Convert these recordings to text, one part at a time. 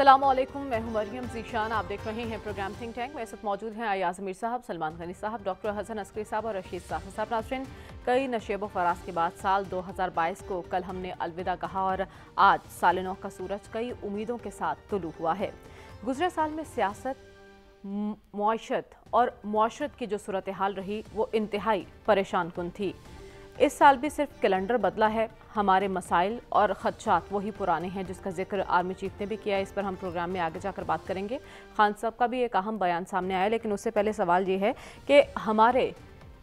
अल्लाम मैं हूं मरियम जीशान आप देख रहे हैं प्रोग्राम थिंक टैंक मेरे साथ मौजूद हैं अयाज मीर साहब सलमान गनी साहब डॉक्टर हसन अस्करी साहब और रशीद साहब साहब नाजरन कई नशेब फराज के बाद साल 2022 को कल हमने अलविदा कहा और आज साल नौ का सूरज कई उम्मीदों के साथ तुलू हुआ है गुजरे साल में सियासत माशत और माशरत की जो सूरत हाल रही वो इंतहाई परेशान कन थी इस साल भी सिर्फ कैलेंडर बदला है हमारे मसाइल और खदशात वही पुराने हैं जिसका जिक्र आर्मी चीफ ने भी किया इस पर हम प्रोग्राम में आगे जाकर बात करेंगे खान साहब का भी एक अहम बयान सामने आया लेकिन उससे पहले सवाल ये है कि हमारे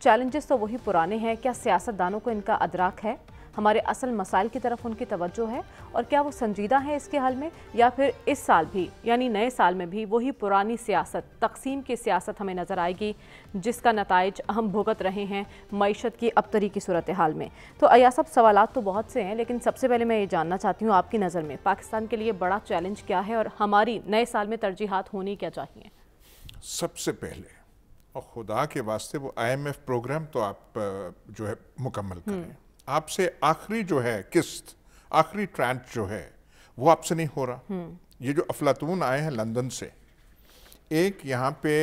चैलेंजेस तो वही पुराने हैं क्या सियासतदानों को इनका अदराक है हमारे असल मसाइल की तरफ उनकी तवज्जो है और क्या वो संजीदा है इसके हल में या फिर इस साल भी यानी नए साल में भी वही पुरानी सियासत तकसीम की सियासत हमें नज़र आएगी जिसका नतज हम भुगत रहे हैं मीशत की तरी की सूरत हाल में तो या सब सवाल तो बहुत से हैं लेकिन सबसे पहले मैं ये जानना चाहती हूँ आपकी नज़र में पाकिस्तान के लिए बड़ा चैलेंज क्या है और हमारी नए साल में तरजीहत होनी क्या चाहिए सबसे पहले और खुदा के वास्ते वो आईएमएफ प्रोग्राम तो आप जो है मुकम्मल करें आपसे आखिरी जो है किस्त आखिरी ट्रांच जो है वो आपसे नहीं हो रहा हम्म। ये जो अफलातून आए हैं लंदन से एक यहाँ पे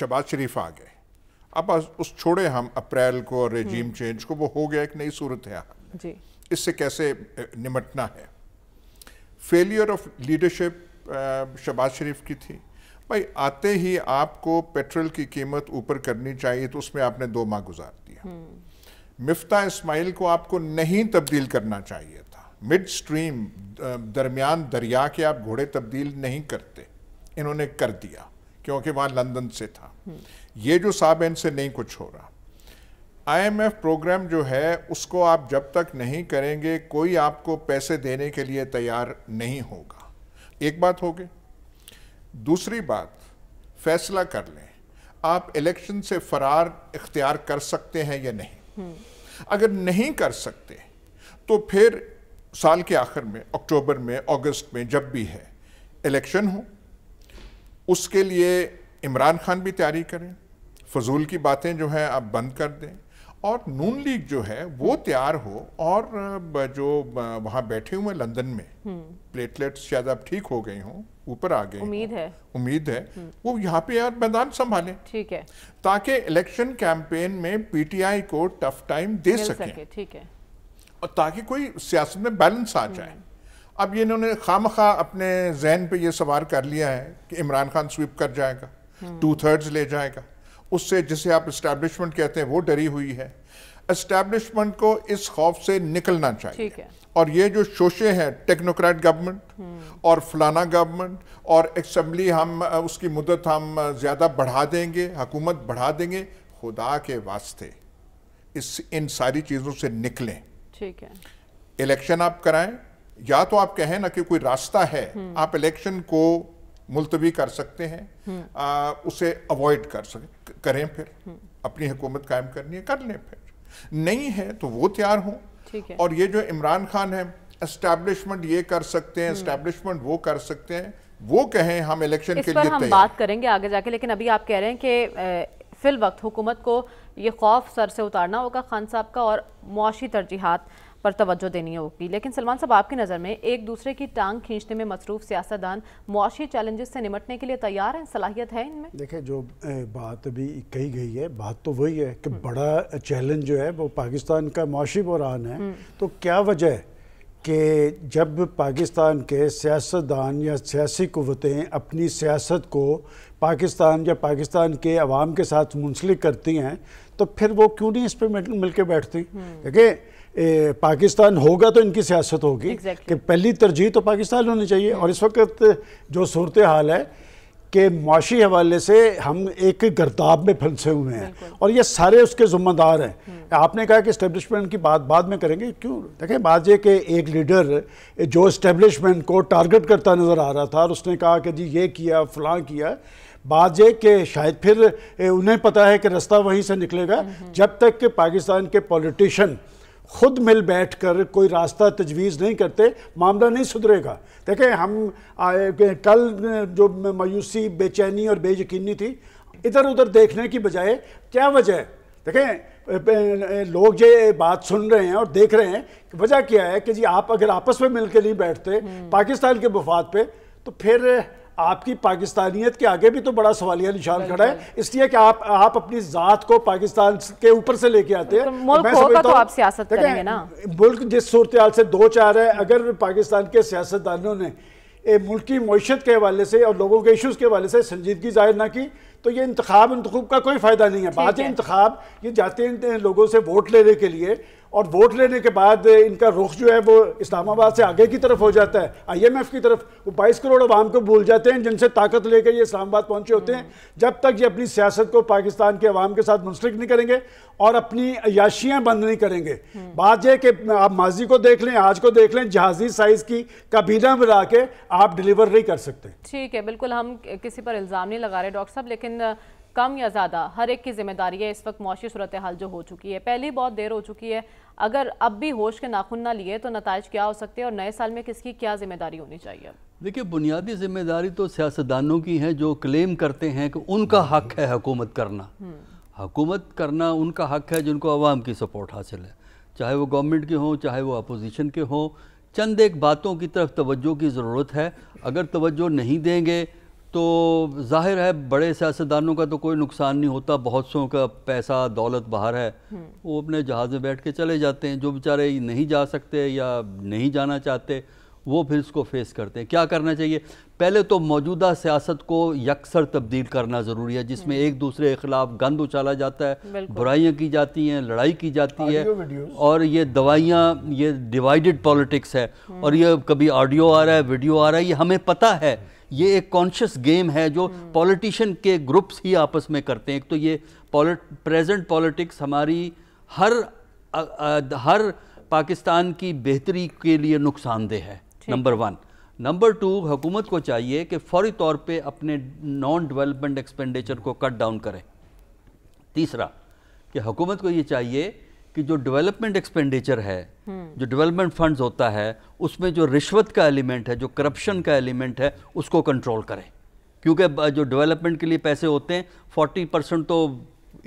शबाज शरीफ आ गए अब उस छोड़े हम अप्रैल को रेजीम हम्म। चेंज को वो हो गया एक नई सूरत है इससे कैसे निमटना है failure of leadership Shehbaz Sharif की थी भाई आते ही आपको पेट्रोल की कीमत ऊपर करनी चाहिए तो उसमें आपने दो माह गुजार दिया हम्म। मिफ्ता इस्माइल को आपको नहीं तब्दील करना चाहिए था मिड स्ट्रीम दरमियान दरिया के आप घोड़े तब्दील नहीं करते इन्होंने कर दिया क्योंकि वहाँ लंदन से था हम्म। ये जो साबेन से नहीं कुछ हो रहा आईएमएफ प्रोग्राम जो है उसको आप जब तक नहीं करेंगे कोई आपको पैसे देने के लिए तैयार नहीं होगा एक बात हो गई दूसरी बात फैसला कर लें आप इलेक्शन से फरार इख्तियार कर सकते हैं या नहीं अगर नहीं कर सकते तो फिर साल के आखिर में अक्टूबर में अगस्त में जब भी है इलेक्शन हो उसके लिए इमरान खान भी तैयारी करें फजूल की बातें जो हैं आप बंद कर दें और नून लीग जो है वो तैयार हो और जो वहाँ बैठे हुए लंदन में हम्म। प्लेटलेट्स शायद अब ठीक हो गई हों ऊपर आ गए उम्मीद है उम्मीद है हम्म। वो यहाँ पे यार मैदान संभाले ठीक है ताकि इलेक्शन कैंपेन में पीटीआई को टफ टाइम दे सके ठीक है और ताकि कोई सियासत में बैलेंस आ जाए हम्म। अब ये इन्होंने खाम खा अपने जहन पे ये सवार कर लिया है कि इमरान खान स्वीप कर जाएगा टू थर्ड्स ले जाएगा उससे जिसे आप इस्टेब्लिशमेंट कहते हैं वो डरी हुई है इस्टेब्लिशमेंट को इस खौफ से निकलना चाहिए और ये जो शोशे हैं टेक्नोक्रेट हम्म। गवर्नमेंट और फलाना गवर्नमेंट और असम्बली हम उसकी मुदत हम ज़्यादा बढ़ा देंगे हुकूमत बढ़ा देंगे खुदा के वास्ते इस इन सारी चीज़ों से निकलें ठीक है इलेक्शन आप कराएं या तो आप कहें ना कि कोई रास्ता है हम्म। आप इलेक्शन को मुलतवी कर सकते हैं हम्म। आ, उसे अवॉइड कर सकें करें फिर हम्म। अपनी हुकूमत कायम करनी है कर लें फिर नहीं है तो वो तैयार हों और ये जो इमरान खान है एस्टैब्लिशमेंट ये कर सकते हैं एस्टैब्लिशमेंट हम्म। वो कर सकते हैं वो कहें हम इलेक्शन के लिए हम बात करेंगे आगे जाके लेकिन अभी आप कह रहे हैं कि फिल वक्त हुकूमत को ये खौफ सर से उतारना होगा खान साहब का और मुआशी तरजीहत पर तवज्जो देनी होगी लेकिन सलमान साहब आपकी नज़र में एक दूसरे की टांग खींचने में मसरूफ सियासतदान मुआशी चैलेंजेस से निपटने के लिए तैयार हैं सलाहियत है इनमें देखिए जो बात अभी कही गई है बात तो वही है कि हम्म। बड़ा चैलेंज जो है वो पाकिस्तान का मुआशी बुरान है हम्म। तो क्या वजह है कि जब पाकिस्तान के सियासतदान या सियासी कुतें अपनी सियासत को पाकिस्तान या पाकिस्तान के अवाम के साथ मुंसलिक करती हैं तो फिर वो क्यों नहीं इस पर मिल के बैठती हम्म। देखिए ए, पाकिस्तान होगा तो इनकी सियासत होगी exactly. कि पहली तरजीह तो पाकिस्तान होनी चाहिए और इस वक्त जो सूरत हाल है कि माशी हवाले से हम एक गर्दाब में फंसे हुए हैं और ये सारे उसके ज़ुम्मेदार हैं हम्म। आपने कहा कि इस्टेब्लिशमेंट की बात बाद में करेंगे क्यों देखें बात ये कि एक लीडर जो इस्टेब्लिशमेंट को टारगेट करता नज़र आ रहा था और उसने कहा कि जी ये किया फलां किया बात यह कि शायद फिर उन्हें पता है कि रास्ता वहीं से निकलेगा हम्म। जब तक कि पाकिस्तान के पॉलिटिशन खुद मिल बैठकर कोई रास्ता तजवीज़ नहीं करते मामला नहीं सुधरेगा देखें हम आए कल जो मायूसी बेचैनी और बेयकीनी थी इधर उधर देखने की बजाय क्या वजह है देखें लोग ये बात सुन रहे हैं और देख रहे हैं वजह क्या है कि जी आप अगर आपस में मिल के नहीं बैठते हम्म। पाकिस्तान के मफाद पे तो फिर आपकी पाकिस्तानियत के आगे भी तो बड़ा सवालिया निशान खड़ा है इसलिए कि आप आप अपनी जात को पाकिस्तान के ऊपर से लेके आते हैं तो तो आप सियासत करेंगे ना मुल्क जिस सूरत से दो चार है अगर पाकिस्तान के सियासतदानों ने मुल्क की मीशत के हवाले से और लोगों के इश्यूज़ के हवाले से संजीदगी जाहिर ना की तो ये इंतखब इंतखब का कोई फ़ायदा नहीं है बात इंतखब ये जाते हैं लोगों से वोट लेने के लिए और वोट लेने के बाद इनका रुख जो है वो इस्लामाबाद से आगे की तरफ हो जाता है आईएमएफ की तरफ वो 22 करोड़ आवाम को भूल जाते हैं जिनसे ताकत लेकर ये इस्लामाबाद पहुंचे होते हैं जब तक ये अपनी सियासत को पाकिस्तान के अवाम के साथ मुंसलिक नहीं करेंगे और अपनी अयाशियाँ बंद नहीं करेंगे बात यह कि आप माजी को देख लें आज को देख लें जहाजी साइज़ की कबीना बना के आप डिलीवर नहीं कर सकते ठीक है बिल्कुल हम किसी पर इल्ज़ाम नहीं लगा रहे डॉक्टर साहब लेकिन कम या ज़्यादा हर एक की जिम्मेदारी है इस वक्त मुशी सूरत हाल जो हो चुकी है पहले बहुत देर हो चुकी है अगर अब भी होश के नाखुन ना लिए तो नतज क्या हो सकते हैं और नए साल में किसकी क्या जिम्मेदारी होनी चाहिए देखिए बुनियादी जिम्मेदारी तो सियासतदानों की है जो क्लेम करते हैं कि उनका हक है हकूमत करना हकूमत हम्म। करना उनका हक है जिनको आवाम की सपोर्ट हासिल है चाहे वो गवर्नमेंट के हों चाहे वो अपोजिशन के हों चंद एक बातों की तरफ तवज्जो की ज़रूरत है अगर तवज्जो नहीं देंगे तो जाहिर है बड़े सियासतदानों का तो कोई नुकसान नहीं होता बहुत सौ का पैसा दौलत बाहर है हम्म। वो अपने जहाज़ में बैठ के चले जाते हैं जो बेचारे नहीं जा सकते या नहीं जाना चाहते वो फिर इसको फेस करते हैं क्या करना चाहिए पहले तो मौजूदा सियासत को यकसर तब्दील करना ज़रूरी है जिसमें हम्म। एक दूसरे के खिलाफ गंद उछाला जाता है बुराइयाँ की जाती हैं लड़ाई की जाती है और ये दवाइयाँ ये डिवाइडेड पॉलिटिक्स है हम्म। और ये कभी ऑडियो आ रहा है वीडियो आ रहा है ये हमें पता है ये एक कॉन्शियस गेम है जो पॉलिटिशियन hmm. के ग्रुप्स ही आपस में करते हैं एक तो ये पॉलिट प्रेजेंट पॉलिटिक्स हमारी हर आ, आ, हर पाकिस्तान की बेहतरी के लिए नुकसानदेह है नंबर वन नंबर टू हुकूमत को चाहिए कि फौरी तौर पे अपने नॉन डेवलपमेंट एक्सपेंडिचर को कट डाउन करें तीसरा कि हुकूमत को ये चाहिए कि जो डेवलपमेंट एक्सपेंडिचर है हम्म। जो डेवलपमेंट फंड्स होता है उसमें जो रिश्वत का एलिमेंट है जो करप्शन का एलिमेंट है उसको कंट्रोल करें क्योंकि जो डेवलपमेंट के लिए पैसे होते हैं फोर्टी परसेंट तो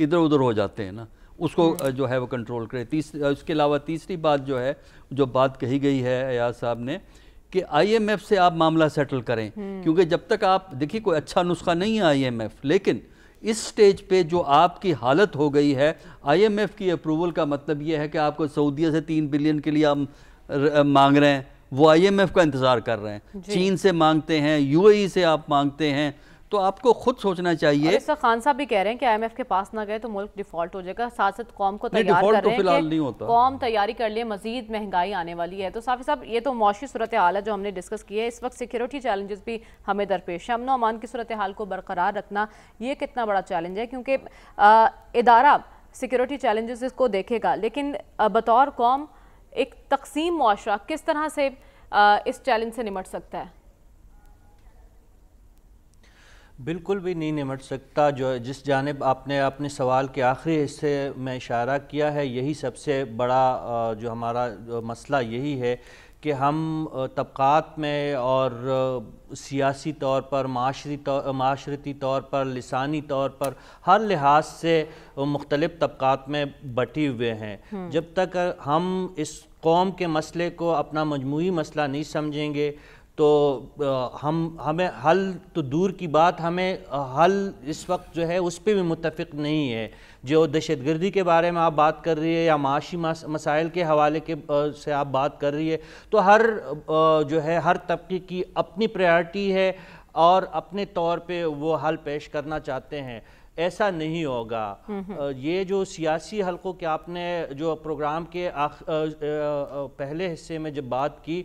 इधर उधर हो जाते हैं ना उसको हम्म। जो है वो कंट्रोल करें तीस उसके अलावा तीसरी बात जो है जो बात कही गई है अयाज साहब ने कि आईएमएफ से आप मामला सेटल करें हम्म। क्योंकि जब तक आप देखिए कोई अच्छा नुस्खा नहीं है आईएमएफ लेकिन इस स्टेज पे जो आपकी हालत हो गई है आईएमएफ की अप्रूवल का मतलब ये है कि आपको सऊदीया से तीन बिलियन के लिए हम मांग रहे हैं वो आईएमएफ का इंतज़ार कर रहे हैं चीन से मांगते हैं यूएई e से आप मांगते हैं तो आपको खुद सोचना चाहिए खान साहब भी कह रहे हैं कि आईएमएफ के पास ना गए तो मुल्क डिफॉल्ट हो जाएगा साथ साथ कौम को तैयार कर तो फिलहाल नहीं होता कौम तैयारी कर लिए मजीद महंगाई आने वाली है तो साफी साहब ये तो मौसी सूरत हाल है जो हमने डिस्कस की है इस वक्त सिक्योरिटी चैलेंजेस भी हमें दरपेश है अमन अमान की सूरत हाल को बरकरार रखना ये कितना बड़ा चैलेंज है क्योंकि इदारा सिक्योरिटी चैलेंजेस को देखेगा लेकिन बतौर कौम एक तकसीम मुआरा किस तरह से इस चैलेंज से निमट सकता है बिल्कुल भी नहीं निमट सकता जो जिस जानब आपने अपने सवाल के आखिरी हिस्से में इशारा किया है यही सबसे बड़ा जो हमारा जो मसला यही है कि हम तबक़ात में और सियासी तौर पर माशरती तौर पर लसानी तौर पर हर लिहाज से मुख्तलिफ़ तबक़ात में बटे हुए हैं जब तक हम इस कौम के मसले को अपना मजमू मसला नहीं समझेंगे तो हम हमें हल तो दूर की बात हमें हल इस वक्त जो है उस पर भी मुतफ़ नहीं है जो दहशत गर्दी के बारे में आप बात कर रही है या माशी मसाइल के हवाले के से आप बात कर रही है तो हर जो है हर तबके की अपनी प्रायर्टी है और अपने तौर पे वो हल पेश करना चाहते हैं ऐसा नहीं होगा ये जो सियासी हलकों के आपने जो प्रोग्राम के आख, पहले हिस्से में जब बात की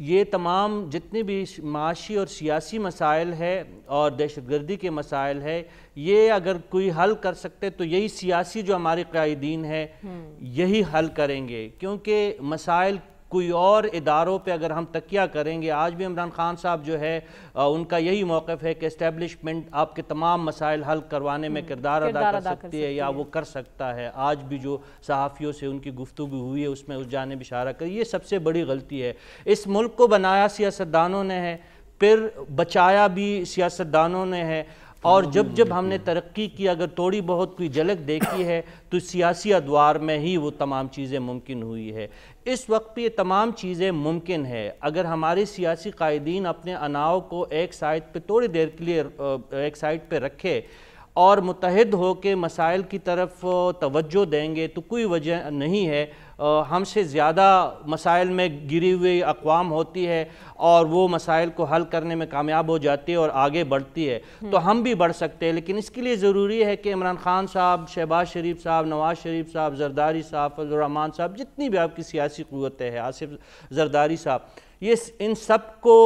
ये तमाम जितने भी माशी और सियासी मसाइल है और दहशत गर्दी के मसाइल है ये अगर कोई हल कर सकते तो यही सियासी जो हमारे कायदीन है हम्म। यही हल करेंगे क्योंकि मसाइल कोई और इदारों पर अगर हम तकिया करेंगे आज भी इमरान खान साहब जो है आ, उनका यही मौक़ है कि इस्टेबलिशमेंट आपके तमाम मसाइल हल करवाने में हम्म, किरदार अदा कर, सकती है, है या वो कर सकता है आज भी जो सहाफ़ियों से उनकी गुफ्तु हुई है उसमें उस जानब इशारा कर ये सबसे बड़ी गलती है इस मुल्क को बनाया सियासतदानों ने है फिर बचाया भी सियासतदानों ने है और जब जब हमने तरक्की की अगर थोड़ी बहुत कोई झलक देखी है तो सियासी अदवार में ही वो तमाम चीज़ें मुमकिन हुई है इस वक्त ये तमाम चीज़ें मुमकिन है अगर हमारे सियासी कायदीन अपने अनाव को एक साइड पे थोड़ी देर के लिए एक साइड पे रखे और मुतहद हो के मसाइल की तरफ तवज्जो देंगे तो कोई वजह नहीं है हमसे ज़्यादा मसाइल में गिरी हुई अकवाम होती है और वो मसाइल को हल करने में कामयाब हो जाती है और आगे बढ़ती है तो हम्म। हम भी बढ़ सकते हैं लेकिन इसके लिए ज़रूरी है कि इमरान खान साहब शहबाज शरीफ साहब नवाज शरीफ साहब जरदारी साहब फजलरहमान साहब जितनी भी आपकी सियासी क़वतें हैं आसिफ जरदारी साहब ये इन सब को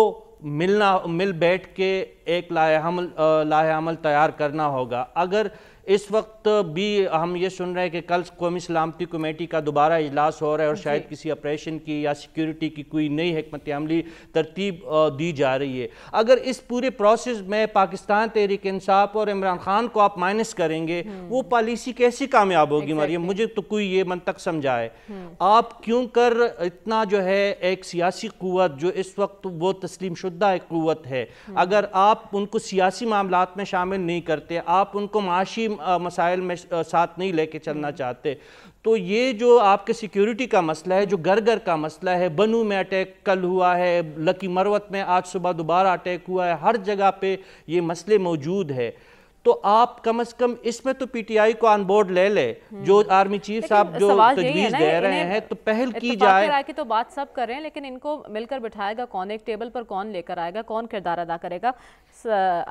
मिलना मिल बैठ के एक लाहेमल लाहेमल तैयार करना होगा अगर इस वक्त भी हम ये सुन रहे हैं कि कल कौमी सलामती कमेटी का दोबारा इजलास हो रहा है और शायद किसी ऑपरेशन की या सिक्योरिटी की कोई नई हमत अमली तरतीब दी जा रही है अगर इस पूरे प्रोसेस में पाकिस्तान तहरीक इंसाफ और इमरान खान को आप माइनस करेंगे हम्म। वो पॉलिसी कैसी कामयाब होगी मारिय मुझे तो कोई ये मनतक तक समझाए हम्म। आप क्यों कर इतना जो है एक सियासी क़वत जो इस वक्त वो तस्लीम शुदा एक क़वत है हम्म। अगर आप उनको सियासी मामला में शामिल नहीं करते आप उनको माशी मसाइल में साथ नहीं लेके चलना चाहते तो ये जो आपके सिक्योरिटी का मसला है जो घर घर का मसला है बनू में अटैक कल हुआ है लकी मरवत में आज सुबह दोबारा अटैक हुआ है हर जगह पे ये मसले मौजूद है तो आप कम से कम इसमें तो पीटीआई को ऑन बोर्ड ले ले हम्म। जो आर्मी चीफ साहब जो तजवीज दे रहे हैं तो पहल की जाए राय की तो बात सब कर रहे हैं लेकिन इनको मिलकर बिठाएगा कौन एक टेबल पर कौन लेकर आएगा कौन किरदार अदा करेगा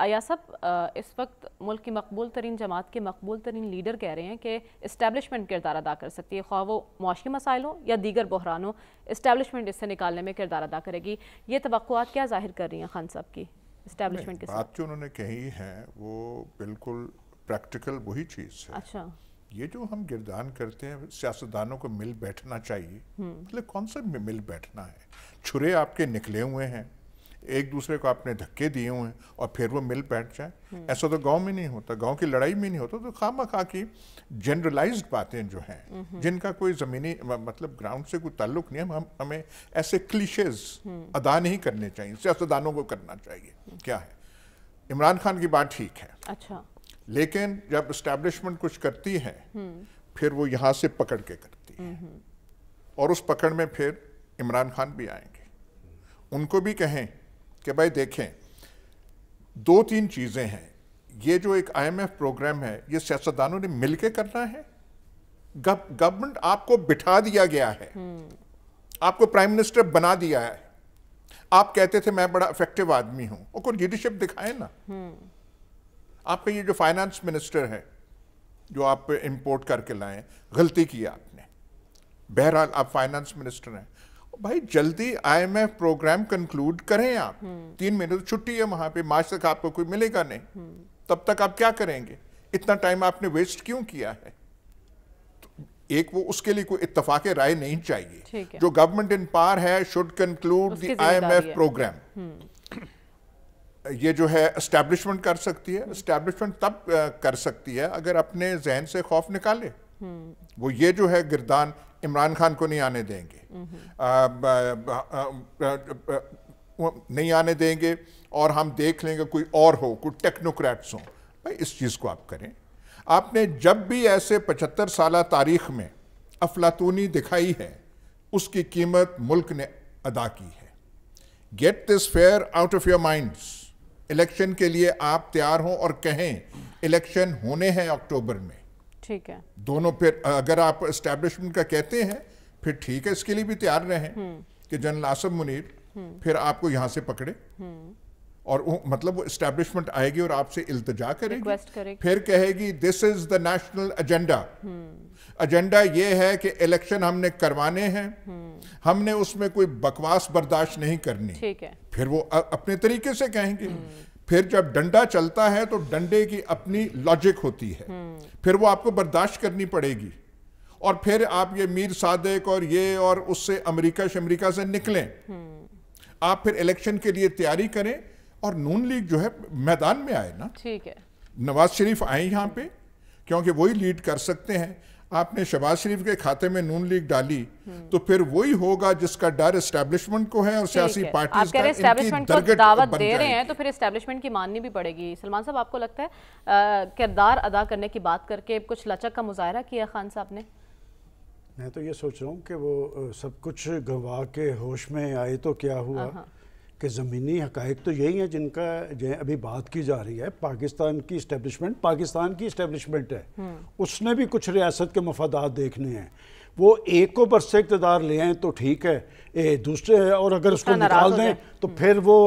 आया सब इस वक्त मुल्क की मकबूल तरीन जमात के मकबूल तरीन लीडर कह रहे हैं कि इस्टेबलिशमेंट किरदार अदा कर सकती है खा वो मुआशी मसाइल हों या दीगर बहरानों इस्टेबलिशमेंट इससे निकालने में किरदार अदा करेगी ये तो क्या जाहिर कर रही हैं खान साहब की इस्टेब्लिशमेंट के बात जो उन्होंने कही है वो बिल्कुल प्रैक्टिकल वही चीज़ है अच्छा ये जो हम गिरदान करते हैं सियासतदानों को मिल बैठना चाहिए मतलब कौन सा मिल बैठना है छुरे आपके निकले हुए हैं एक दूसरे को आपने धक्के दिए हुए हैं और फिर वो मिल बैठ जाए ऐसा तो गांव में नहीं होता गांव की लड़ाई में नहीं होता तो खाम खा की जनरलाइज बातें जो हैं हम्म। जिनका कोई ज़मीनी मतलब ग्राउंड से कोई ताल्लुक नहीं है हम हमें ऐसे क्लिशेज हम्म। अदा नहीं करने चाहिए सियासतदानों को करना चाहिए क्या है इमरान खान की बात ठीक है अच्छा लेकिन जब इस्टेब्लिशमेंट कुछ करती है हम्म। फिर वो यहाँ से पकड़ के करती है और उस पकड़ में फिर इमरान खान भी आएंगे उनको भी कहें कि भाई देखें दो तीन चीज़ें हैं ये जो एक आईएमएफ प्रोग्राम है ये सियासतदानों ने मिलके करना है गवर्नमेंट आपको बिठा दिया गया है हम्म। आपको प्राइम मिनिस्टर बना दिया है आप कहते थे मैं बड़ा इफेक्टिव आदमी हूं और कोई लीडरशिप दिखाए ना हम्म। आपका ये जो फाइनेंस मिनिस्टर है जो आप इंपोर्ट करके लाए गलती की आपने बहरहाल आप फाइनेंस मिनिस्टर हैं भाई जल्दी आईएमएफ प्रोग्राम कंक्लूड करें आप हम्म। तीन महीने तो छुट्टी है वहां पे मार्च तक आपको कोई मिलेगा नहीं हम्म। तब तक आप क्या करेंगे इतना टाइम आपने वेस्ट क्यों किया है तो एक वो उसके लिए कोई इतफाक राय नहीं चाहिए जो गवर्नमेंट इन पार है should conclude the IMF programme ये जो है एस्टेब्लिशमेंट कर सकती है एस्टेब्लिशमेंट तब कर सकती है अगर अपने जहन से खौफ निकाले हम्म। वो ये जो है गिरदान इमरान खान को नहीं आने देंगे नहीं आने देंगे और हम देख लेंगे कोई और हो कोई टेक्नोक्रेट्स हों भाई इस चीज़ को आप करें आपने जब भी ऐसे पचहत्तर साल तारीख में अफलातूनी दिखाई है उसकी कीमत मुल्क ने अदा की है get this fear out of your minds election के लिए आप तैयार हों और कहें इलेक्शन होने हैं अक्टूबर में ठीक है दोनों फिर अगर आप एस्टेब्लिशमेंट का कहते हैं फिर ठीक है इसके लिए भी तैयार रहे हम्म। कि जनरल आसफ मुनीर हम्म। फिर आपको यहाँ से पकड़े हम्म। और वो, मतलब वो एस्टेब्लिशमेंट आएगी और आपसे इल्तजा करेगी फिर कहेगी this is the national agenda agenda ये है कि इलेक्शन हमने करवाने हैं हमने उसमें कोई बकवास बर्दाश्त नहीं करनी ठीक है फिर वो अपने तरीके से कहेंगे फिर जब डंडा चलता है तो डंडे की अपनी लॉजिक होती है हम्म। फिर वो आपको बर्दाश्त करनी पड़ेगी और फिर आप ये मीर सादक और ये और उससे अमेरिका शमरीका से निकलें हम्म। आप फिर इलेक्शन के लिए तैयारी करें और नून लीग जो है मैदान में आए ना ठीक है नवाज शरीफ आए यहाँ पे क्योंकि वही लीड कर सकते हैं आपने शबाज शरीफ के खाते में नून लीग डाली तो फिर वही होगा जिसका डर एस्टेब्लिशमेंट को है और सियासी पार्टी दावत दे रहे हैं तो फिर एस्टेब्लिशमेंट की माननी भी पड़ेगी सलमान साहब आपको लगता है किरदार अदा करने की बात करके कुछ लचक का मुजाहरा किया खान साहब ने मैं तो ये सोच रहा हूँ कि वो सब कुछ गंवा के होश में आए तो क्या हुआ हाँ, हाँ। कि ज़मीनी हकैक तो यही है जिनका जो अभी बात की जा रही है पाकिस्तान की इस्टेबलिशमेंट पाकिस्तान की इस्टेबलिशमेंट है हम्म। उसने भी कुछ रियासत के मफादात देखने हैं वो एक को बरसे इकतदार ले आए तो ठीक है ए, दूसरे और अगर उसको हाँ, निकाल दें तो हम्म। फिर वो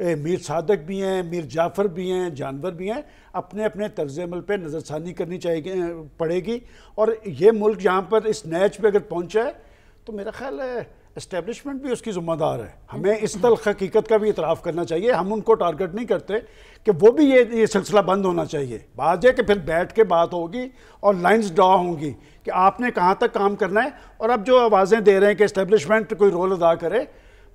ए, मीर सादक भी हैं मीर जाफ़र भी हैं जानवर भी हैं अपने अपने तर्ज अमल पर नज़रसानी करनी चाहिए पड़ेगी और ये मुल्क यहाँ पर इस नैच पर अगर पहुँचा है तो मेरा ख्याल है इस्टेब्लिशमेंट भी उसकी ज़िम्मेदार है हमें इस तलख हकीकत का भी इतराफ़ करना चाहिए हम उनको टारगेट नहीं करते कि वो भी ये ये सिलसिला बंद होना चाहिए बात यह कि फिर बैठ के बात होगी और लाइन्स ड्रा होंगी कि आपने कहाँ तक काम करना है और अब जो आवाज़ें दे रहे हैं कि इस्टेब्लिशमेंट कोई रोल अदा करे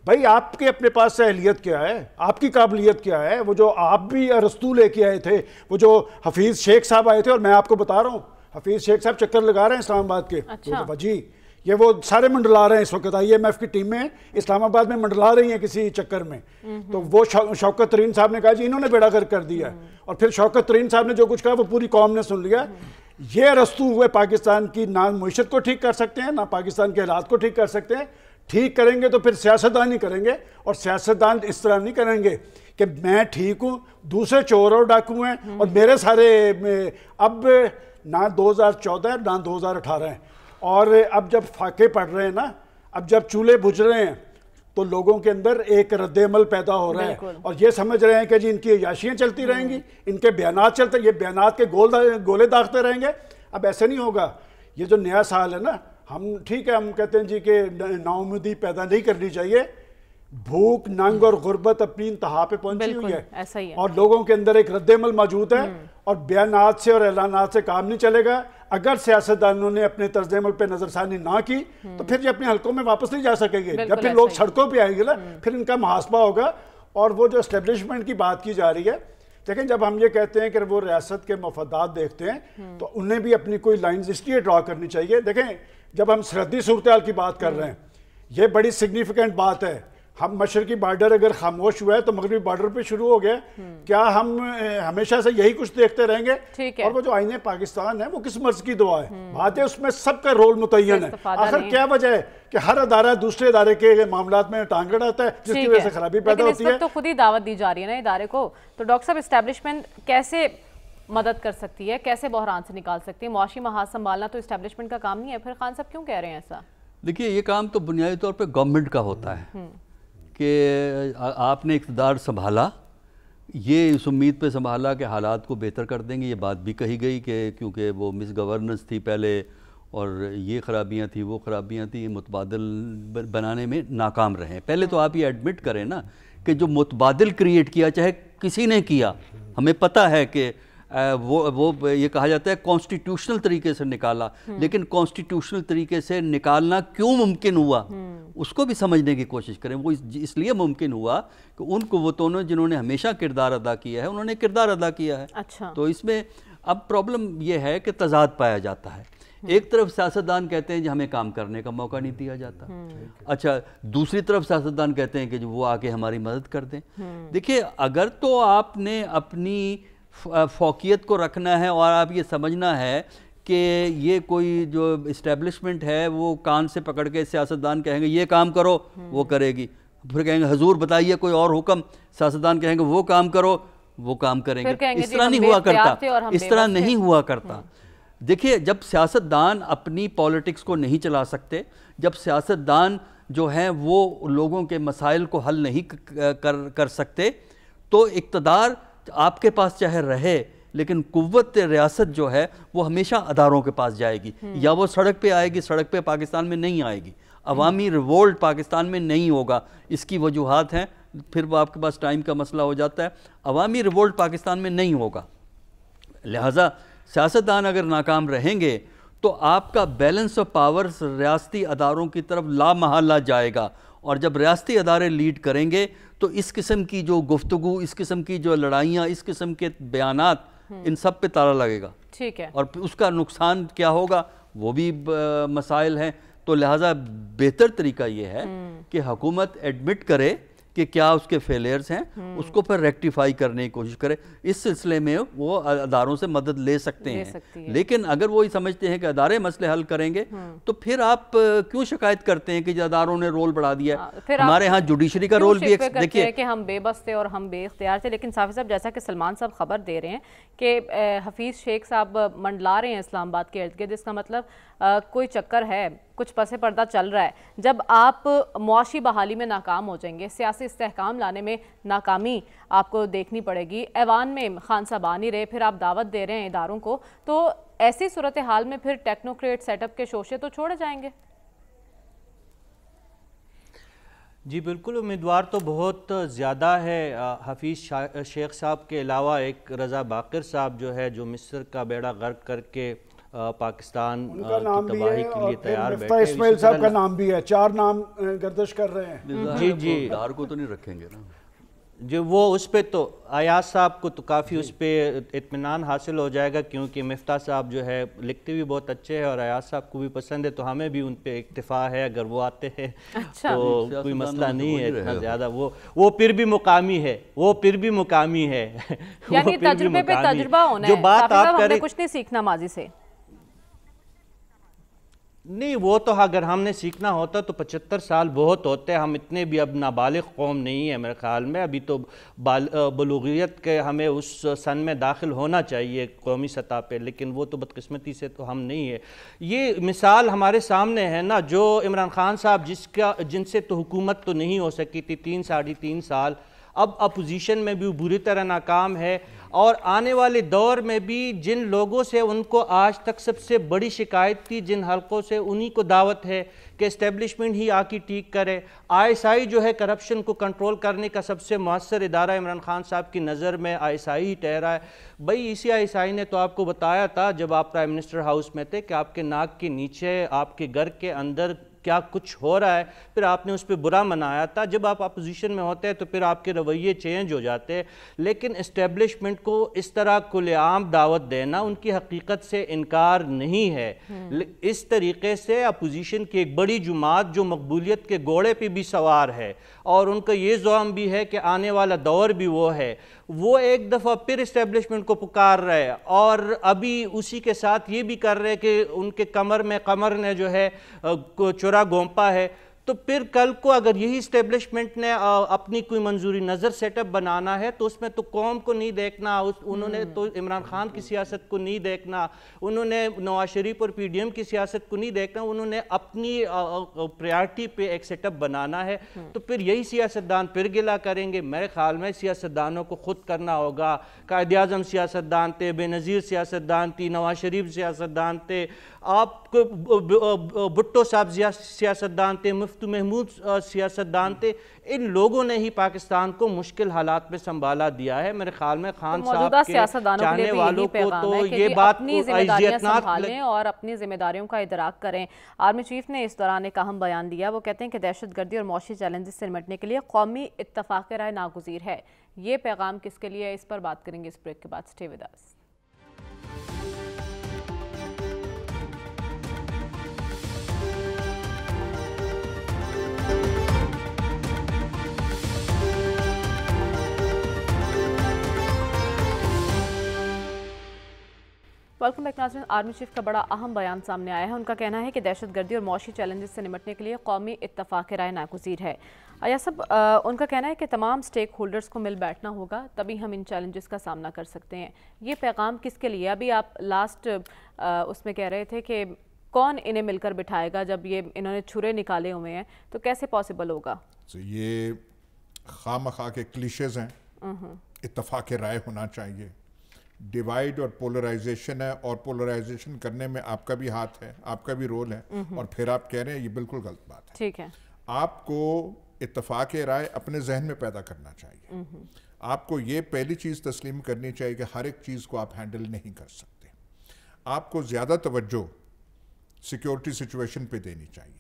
भाई आपके अपने पास से अहलियत क्या है आपकी काबिलियत क्या है वो जो आप भी रस्तू लेके आए थे वो जो हफीज़ शेख साहब आए थे और मैं आपको बता रहा हूँ हफीज़ शेख साहब चक्कर लगा रहे हैं इस्लामाबाद के अच्छा। तो जी ये वो सारे मंडला रहे हैं इस वक्त आई एम एफ की टीमें इस्लामाबाद में मंडला रही हैं किसी चक्कर में तो वो शौ, शौकत तरीन साहब ने कहा जी इन्होंने बेड़ा कर कर दिया और फिर शौकत तरीन साहब ने जो कुछ कहा वो पूरी कौम ने सुन लिया ये रस्तू हुए पाकिस्तान की ना मीशत को ठीक कर सकते हैं ना पाकिस्तान के हालात को ठीक कर सकते हैं ठीक करेंगे तो फिर सियासतदान ही करेंगे और सियासतदान इस तरह नहीं करेंगे कि मैं ठीक हूँ दूसरे चोर और डाकू हैं और मेरे सारे अब ना 2014 चौदह ना 2018 हैं और अब जब फाके पड़ रहे हैं ना अब जब चूल्हे बुझ रहे हैं तो लोगों के अंदर एक रद्दमल पैदा हो रहा है और ये समझ रहे हैं कि जी इनकी याशियाँ चलती हम्म। रहेंगी इनके बयान चलते ये बयान के गोल दा, गोले दागते रहेंगे अब ऐसा नहीं होगा ये जो नया साल है ना हम ठीक है हम कहते हैं जी कि नाउमदी पैदा नहीं करनी चाहिए भूख नंग और गुर्बत अपनी इंतहा पे पहुंची हुई है ऐसा ही है और लोगों के अंदर एक रद्दमल मौजूद है हम्म। और बयान से और ऐलान से काम नहीं चलेगा अगर सियासतदानों ने अपने तर्ज अमल पर नज़रसानी ना की तो फिर ये अपने हल्कों में वापस नहीं जा सकेंगे जब फिर लोग सड़कों पर आएंगे ना हम्म। फिर इनका मुहासबा होगा और वो जो इस्टेब्लिशमेंट की बात की जा रही है लेकिन जब हम ये कहते हैं कि वो रियासत के मफादात देखते हैं हम्म। तो उन्हें भी अपनी कोई लाइन इसलिए ड्रा करनी चाहिए देखें जब हम सरहदी सूरत की बात कर हम्म। रहे हैं ये बड़ी सिग्निफिकेंट बात है हम मशर की बार्डर अगर खामोश हुआ है तो मगरबी बार्डर पे शुरू हो गया हम्म। क्या हम हमेशा से यही कुछ देखते रहेंगे और वो जो आईने पाकिस्तान है वो किस मर्ज की दुआ है हम्म। बात है उसमें सबका रोल मुतन है आखिर क्या वजह है कि हर अदारा दूसरे अदारे के मामला में टांग अड़ाता है जिसकी वजह से खराबी पैदा होती है तो खुद ही दावत दी जा रही है ना इदारे को तो डॉक्टर साहब इस्टेब्लिशमेंट कैसे मदद कर सकती है कैसे बहरान से निकाल सकती है मुआशी महाज संभालना तो इस्टेब्लिशमेंट का काम नहीं है फिर खान साहब क्यों कह रहे हैं ऐसा देखिए ये काम तो बुनियादी तौर पर गवर्नमेंट का होता है हम्म। कि आपने इकतदार संभाला ये इस उम्मीद पे संभाला कि हालात को बेहतर कर देंगे ये बात भी कही गई कि क्योंकि वो मिस गवर्नेंस थी पहले और ये खराबियाँ थी वो खराबियाँ थी मुतबादल बनाने में नाकाम रहे पहले तो आप ये एडमिट करें ना कि जो मुतबादल क्रिएट किया चाहे किसी ने किया हमें पता है कि वो वो ये कहा जाता है कॉन्स्टिट्यूशनल तरीके से निकाला हम्म। लेकिन कॉन्स्टिट्यूशनल तरीके से निकालना क्यों मुमकिन हुआ हम्म। उसको भी समझने की कोशिश करें वो इसलिए मुमकिन हुआ कि उन कुतों ने जिन्होंने हमेशा किरदार अदा किया है उन्होंने किरदार अदा किया है अच्छा तो इसमें अब प्रॉब्लम यह है कि तजाद पाया जाता है हम्म। एक तरफ सियासतदान कहते हैं कि हमें काम करने का मौका नहीं दिया जाता अच्छा दूसरी तरफ सियासतदान कहते हैं कि वो आके हमारी मदद कर दें देखिए अगर तो आपने अपनी फोकियत को रखना है और आप ये समझना है कि ये कोई जो इस्टेब्लिशमेंट है वो कान से पकड़ के सियासतदान कहेंगे ये काम करो वो हम्म। करेगी फिर कहेंगे हजूर बताइए कोई और हुक्म सियासतदान कहेंगे वो काम करो वो काम करेंगे इस तरह नहीं हुआ करता इस तरह नहीं हुआ करता देखिए जब सियासतदान अपनी पॉलिटिक्स को नहीं चला सकते जब सियासतदान जो हैं वो लोगों के मसाइल को हल नहीं कर कर सकते तो इकतदार आपके पास चाहे रहे लेकिन कुत रियासत जो है वो हमेशा अदारों के पास जाएगी हम्म। या वो सड़क पे आएगी सड़क पे पाकिस्तान में नहीं आएगी अवामी रिवोल्ट पाकिस्तान में नहीं होगा इसकी वजूहत हैं फिर वो आपके पास टाइम का मसला हो जाता है अवामी रिवोल्ट पाकिस्तान में नहीं होगा लिहाजा सियासतदान अगर नाकाम रहेंगे तो आपका बैलेंस ऑफ पावर्स रियासती अदारों की तरफ ला जाएगा और जब रियासती अदारे लीड करेंगे तो इस किस्म की जो गुफ्तु इस किस्म की जो लड़ाइयाँ इस किस्म के बयान हम्म। इन सब पे ताला लगेगा ठीक है और उसका नुकसान क्या होगा वो भी मसाइल हैं तो लिहाजा बेहतर तरीका ये है हम्म। कि हुकूमत एडमिट करे कि क्या उसके फेलियर्स हैं हम्म। उसको फिर रेक्टिफाई करने की कोशिश करें इस सिलसिले में वो अदारों से मदद ले सकते ले हैं है। लेकिन अगर वो ये समझते हैं कि अदारे मसले हल करेंगे हम्म। तो फिर आप क्यों शिकायत करते हैं कि अदारों ने रोल बढ़ा दिया हाँ, हमारे यहाँ जुडिशरी का रोल भी देखिए कि हम बेबस थे और हम बेख्तियार थे लेकिन साफी साहब जैसा कि सलमान साहब खबर दे रहे हैं कि हफीज़ शेख साहब मंडला रहे हैं इस्लामाबाद के इर्द गिर्द इसका मतलब कोई चक्कर है कुछ पसे पर्दा चल रहा है जब आप मुआशी बहाली में नाकाम हो जाएंगे सियासी इस्तेकाम लाने में नाकामी आपको देखनी पड़ेगी ऐवान में खान साहब आ नहीं रहे फिर आप दावत दे रहे हैं इदारों को तो ऐसी सूरत हाल में फिर टेक्नोक्रेट सेटअप के शोशे तो छोड़े जाएंगे जी बिल्कुल उम्मीदवार तो बहुत ज़्यादा है हफीज़ शेख साहब के अलावा एक रज़ा बाकर साहब जो है जो मिस्र का बेड़ा गर्क करके पाकिस्तान तबाही के लिए तैयार इसमाइल साहब का नाम भी है चार नाम गर्दश कर रहे हैं जी जी दार को तो नहीं रखेंगे ना जी वो उस पर तो अयाज साहब को तो काफ़ी उस पर इतमान हासिल हो जाएगा क्योंकि मफ्ता साहब जो है लिखते भी बहुत अच्छे हैं और अयाज साहब को भी पसंद है तो हमें भी उन पर इतफ़ा है अगर वो आते हैं अच्छा। तो कोई मसला तो नहीं है इतना ज़्यादा वो वो फिर भी मुकामी है वो फिर भी मुकामी है जो बात आप करें कुछ नहीं सीखना माजी से नहीं वो तो अगर हमने सीखना होता तो पचहत्तर साल बहुत होते हम इतने भी अब नाबालिग कौम नहीं है मेरे ख्याल में अभी तो बाल बलूगियत के हमें उस सन में दाखिल होना चाहिए कौमी सतह पे लेकिन वो तो बदकस्मती से तो हम नहीं है ये मिसाल हमारे सामने है ना जो इमरान खान साहब जिसका जिनसे तो हुकूमत तो नहीं हो सकी थी तीन साढ़े तीन साल अब अपोजिशन में भी बुरी तरह नाकाम है और आने वाले दौर में भी जिन लोगों से उनको आज तक सबसे बड़ी शिकायत थी जिन हलकों से उन्हीं को दावत है कि इस्टेब्लिशमेंट ही आके ठीक करे आईएसआई जो है करप्शन को कंट्रोल करने का सबसे मौसर इदारा इमरान खान साहब की नज़र में आईएसआई ही ठहरा है भाई इसी आईएसआई ने तो आपको बताया था जब आप प्राइम मिनिस्टर हाउस में थे कि आपके नाक के नीचे आपके घर के अंदर क्या कुछ हो रहा है फिर आपने उस पर बुरा मनाया था जब आप अपोजिशन में होते हैं तो फिर आपके रवैये चेंज हो जाते हैं लेकिन इस्टेबलिशमेंट को इस तरह खुलेआम दावत देना उनकी हकीकत से इनकार नहीं है हम्म। इस तरीके से अपोजिशन की एक बड़ी जुमात जो मकबूलियत के घोड़े पर भी सवार है और उनका ये जोम भी है कि आने वाला दौर भी वो है वो एक दफ़ा फिर इस्टेब्लिशमेंट को पुकार रहे हैं और अभी उसी के साथ ये भी कर रहे हैं कि उनके कमर में कमर ने जो है चुरा गोंपा है तो फिर कल को अगर यही इस्टेब्लिशमेंट ने अपनी कोई मंजूरी नज़र सेटअप बनाना है तो उसमें तो कौम को नहीं देखना उस उन्होंने हम्म। तो इमरान खान की सियासत को नहीं देखना उन्होंने नवाज शरीफ और पी डी एम की सियासत को नहीं देखना उन्होंने अपनी प्रायरिटी पे एक सेटअप बनाना है हम्म। तो फिर यही सियासतदान फिर गिला करेंगे मेरे ख्याल में सियासतदानों को खुद करना होगा कायद अजम सियासतदान थे बेनज़ीर सियासतदान थी नवाज शरीफ सियासतदान थे आपको भुट्टो साहब सियासतदान थे मुफ्त महमूद सियासतदान थे इन लोगों ने ही पाकिस्तान को मुश्किल हालात में संभाला दिया है मेरे ख्याल में खान तो साहब के चाहने तो वालों को तो ये बात अपनी और अपनी जिम्मेदारियों का इदराक करें आर्मी चीफ ने इस दौरान एक अहम बयान दिया वो कहते हैं कि दहशत गर्दी और मौसी चैलेंजेस से निमटने के लिए कौमी इतफाक़ राय नागुजीर है ये पैगाम किसके लिए इस पर बात करेंगे इस ब्रेक के बाद स्टे विद वेलकम बैक नाजमिन आर्मी चीफ का बड़ा अहम बयान सामने आया है उनका कहना है कि दहशत गर्दी और मौशी चैलेंजेस से निपटने के लिए कौमी इतफाक़ राय नागजीर है या सब आ, उनका कहना है कि तमाम स्टेक होल्डर्स को मिल बैठना होगा तभी हम इन चैलेंजेस का सामना कर सकते हैं ये पैगाम किसके लिए अभी आप लास्ट आ, उसमें कह रहे थे कि कौन इन्हें मिलकर बिठाएगा जब ये इन्होंने छुरे निकाले हुए हैं तो कैसे पॉसिबल होगा तो ये खाम खा के क्लिशेज हैं हम्म, हम्म। इतफाक़ राय होना चाहिए डिवाइड और पोलराइजेशन है और पोलराइजेशन करने में आपका भी हाथ है आपका भी रोल है और फिर आप कह रहे हैं ये बिल्कुल गलत बात है ठीक है आपको इतफाक राय अपने जहन में पैदा करना चाहिए आपको ये पहली चीज़ तस्लीम करनी चाहिए कि हर एक चीज़ को आप हैंडल नहीं कर सकते आपको ज़्यादा तवज्जो सिक्योरिटी सिचुएशन पे देनी चाहिए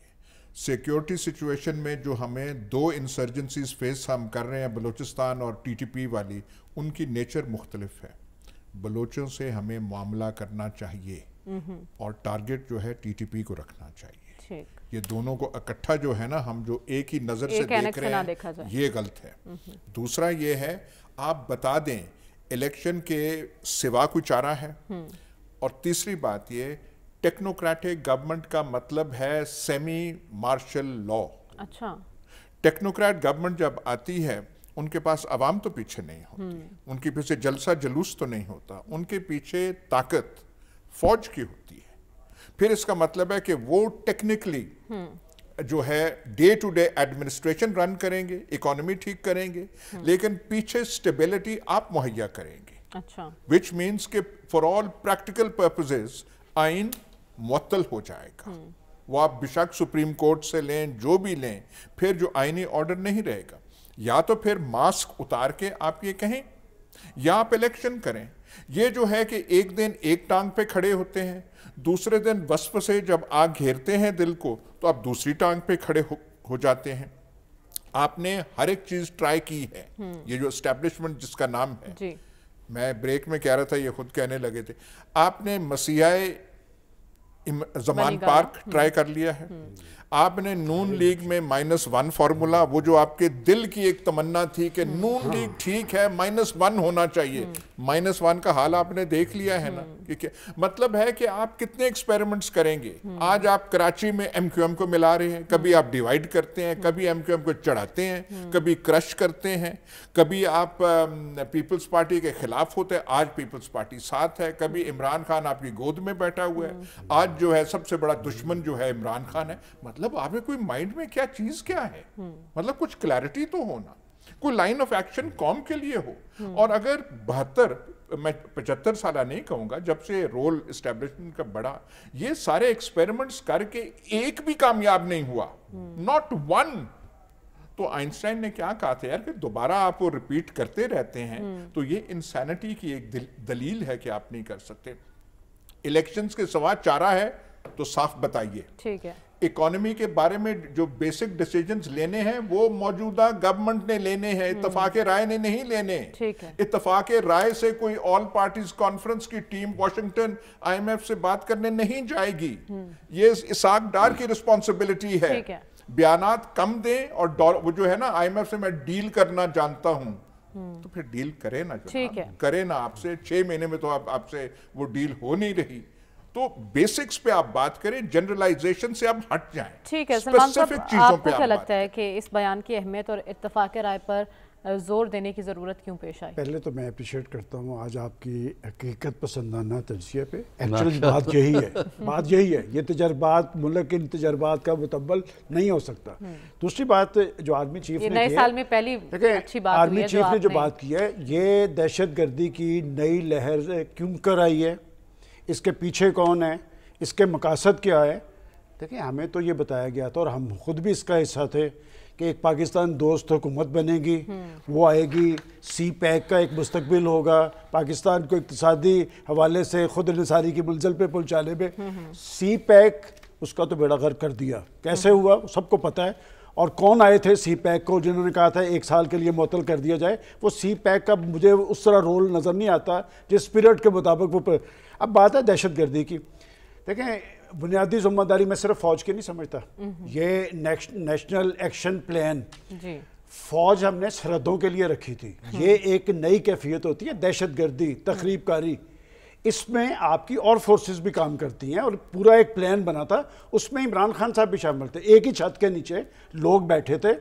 सिक्योरिटी सिचुएशन में जो हमें दो इंसर्जेंसीज फेस हम कर रहे हैं बलूचिस्तान और टीटीपी वाली उनकी नेचर मुख्तलिफ है बलोचों से हमें मामला करना चाहिए और टारगेट जो है टीटीपी को रखना चाहिए ये दोनों को इकट्ठा जो है ना हम जो एक ही नज़र से देख रहे हैं ये गलत है दूसरा ये है आप बता दें इलेक्शन के सिवा कोई चारा है हम्म। और तीसरी बात ये टेक्नोक्रेटिक गवर्नमेंट का मतलब है सेमी मार्शल लॉ अच्छा टेक्नोक्रेट गवर्नमेंट जब आती है उनके पास आवाम तो पीछे नहीं होती हम्म। उनके पीछे जलसा जलूस तो नहीं होता उनके पीछे ताकत फौज की होती है फिर इसका मतलब है कि वो टेक्निकली हम्म। जो है day to day administration run करेंगे इकोनॉमी ठीक करेंगे हम्म। लेकिन पीछे स्टेबिलिटी आप मुहैया करेंगे विच मीन्स के फॉर ऑल प्रैक्टिकल पर्पजेज आइन मुअत्तल हो जाएगा वो आप बेशक सुप्रीम कोर्ट से लें जो भी लें फिर जो आइनी ऑर्डर नहीं रहेगा या तो फिर मास्क उतार के आप ये कहें या आप इलेक्शन करें ये जो है कि एक दिन एक टांग पे खड़े होते हैं दूसरे दिन वस्प से जब आग घेरते हैं दिल को तो आप दूसरी टांग पे खड़े हो, हो जाते हैं आपने हर एक चीज ट्राई की है हम्म। ये जो एस्टेब्लिशमेंट जिसका नाम है जी। मैं ब्रेक में कह रहा था ये खुद कहने लगे थे आपने मसीहा जमान पार्क हम्म। ट्राई कर लिया है हम्म। आपने नून लीग में माइनस वन फार्मूला वो जो आपके दिल की एक तमन्ना थी कि नून हाँ। लीग ठीक है माइनस वन होना चाहिए माइनस हम्म। वन का हाल आपने देख लिया है ना हम्म। कि क्या मतलब है कि आप कितने एक्सपेरिमेंट्स करेंगे हम्म। आज आप कराची में एम क्यू एम को मिला रहे हैं कभी आप डिवाइड करते हैं कभी एम को चढ़ाते हैं कभी क्रश करते हैं कभी आप पीपल्स पार्टी के खिलाफ होते हैं आज पीपल्स पार्टी साथ है कभी इमरान खान आपकी गोद में बैठा हुआ है आज जो है सबसे बड़ा दुश्मन जो है इमरान खान है मतलब आपके कोई माइंड में क्या चीज क्या है हम्म। मतलब कुछ क्लैरिटी तो होना कोई लाइन ऑफ एक्शन कॉम के लिए हो हम्म। और अगर बहत्तर मैं पचहत्तर साल नहीं कहूंगा जब से रोल स्टेब्लिशमेंट का बड़ा ये सारे एक्सपेरिमेंट्स करके एक भी कामयाब नहीं हुआ नॉट हम्म। वन तो आइंस्टाइन ने क्या कहा था यार कि दोबारा आप वो रिपीट करते रहते हैं तो ये इंसैनिटी की एक दलील है कि आप नहीं कर सकते इलेक्शंस के सवाल चारा है तो साफ बताइए ठीक है इकोनॉमी के बारे में जो बेसिक डिसीजंस लेने हैं वो मौजूदा गवर्नमेंट ने लेने हैं हम्म। इतफाक राय ने नहीं लेने इतफाक राय से कोई ऑल पार्टीज कॉन्फ्रेंस की टीम एम आईएमएफ से बात करने नहीं जाएगी हम्म। ये इसाक डार की रिस्पॉन्सिबिलिटी है, बयान कम दें और वो जो है ना एफ से मैं डील करना जानता हूँ हम्म। तो फिर डील करे ना करे ना आपसे छह महीने में तो आपसे वो डील हो नहीं रही तो बेसिक्स पे आप बात करें जनरलाइजेशन से आप हट जाएं ठीक है सलमान साहब आपको क्या लगता है कि इस बयान की अहमियत और इतफाक राय पर जोर देने की ज़रूरत क्यों पेश आई पहले तो मैं अप्रिशिएट करता हूँ आज आपकी हकीकत पसंदाना तजिए पे एक्चुअल तो- बात यही है बात यही है ये तजर्बात मुल्क इन तजर्बात का मुतबल नहीं हो सकता हम्म। दूसरी बात जो आर्मी चीफ ने नए साल में पहली अच्छी बात आर्मी चीफ ने जो बात की है ये दहशत गर्दी की नई लहर क्यों कर आई है इसके पीछे कौन है इसके मकासद क्या है देखिए हमें तो ये बताया गया था और हम खुद भी इसका हिस्सा थे कि एक पाकिस्तान दोस्त हुकूमत बनेगी हम्म। वो आएगी सी पैक का एक मुस्तबिल होगा पाकिस्तान को इकतदी हवाले से खुद नसारी की मंजिल पर पहुँचाने में सी पैक उसका तो बेड़ा घर कर दिया कैसे हम्म। हुआ सबको पता है और कौन आए थे सी पैक को जिन्होंने कहा था एक साल के लिए मअतल कर दिया जाए वो सी पैक का मुझे उस तरह रोल नज़र नहीं आता जिस पीरियड के मुताबिक वो अब बात है दहशत गर्दी की देखें बुनियादी जिम्मेदारी में सिर्फ फ़ौज की नहीं समझता हम्म। ये नेशनल एक्शन प्लान फ़ौज हमने सरहदों के लिए रखी थी हम्म। ये एक नई कैफियत होती है दहशत गर्दी तकरीब कारी इसमें आपकी और फोर्सेस भी काम करती हैं और पूरा एक प्लान बना था उसमें इमरान खान साहब भी शामिल थे एक ही छत के नीचे लोग बैठे थे